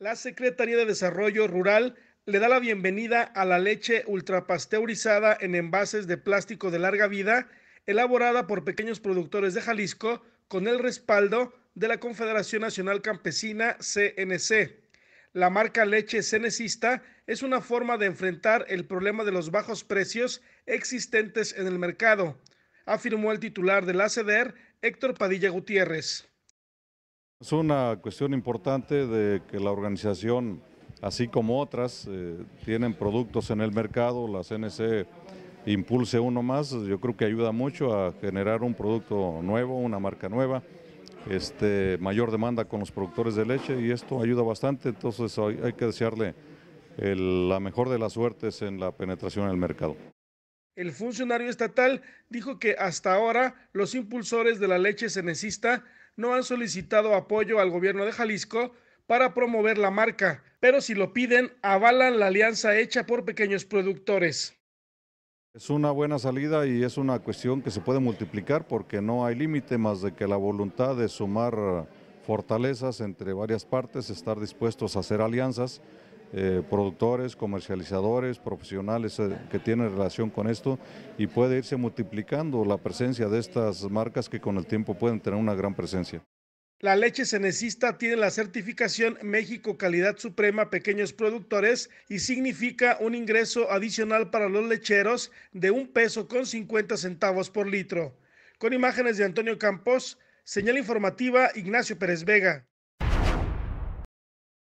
La Secretaría de Desarrollo Rural le da la bienvenida a la leche ultrapasteurizada en envases de plástico de larga vida, elaborada por pequeños productores de Jalisco con el respaldo de la Confederación Nacional Campesina CNC. La marca leche cenecista es una forma de enfrentar el problema de los bajos precios existentes en el mercado, afirmó el titular del la e Héctor Padilla Gutiérrez. Es una cuestión importante de que la organización, así como otras, eh, tienen productos en el mercado, la CNC impulse uno más, yo creo que ayuda mucho a generar un producto nuevo, una marca nueva, este, mayor demanda con los productores de leche y esto ayuda bastante, entonces hay, que desearle la mejor de las suertes en la penetración en el mercado. El funcionario estatal dijo que hasta ahora los impulsores de la leche cenecista no han solicitado apoyo al gobierno de Jalisco para promover la marca, pero si lo piden, avalan la alianza hecha por pequeños productores. Es una buena salida y es una cuestión que se puede multiplicar porque no hay límite más de que la voluntad de sumar fortalezas entre varias partes, estar dispuestos a hacer alianzas eh, productores, comercializadores, profesionales eh, que tienen relación con esto y puede irse multiplicando la presencia de estas marcas que con el tiempo pueden tener una gran presencia. La leche cenecista tiene la certificación México Calidad Suprema Pequeños Productores y significa un ingreso adicional para los lecheros de un peso con 50 centavos por litro. Con imágenes de Antonio Campos, señal informativa Ignacio Pérez Vega.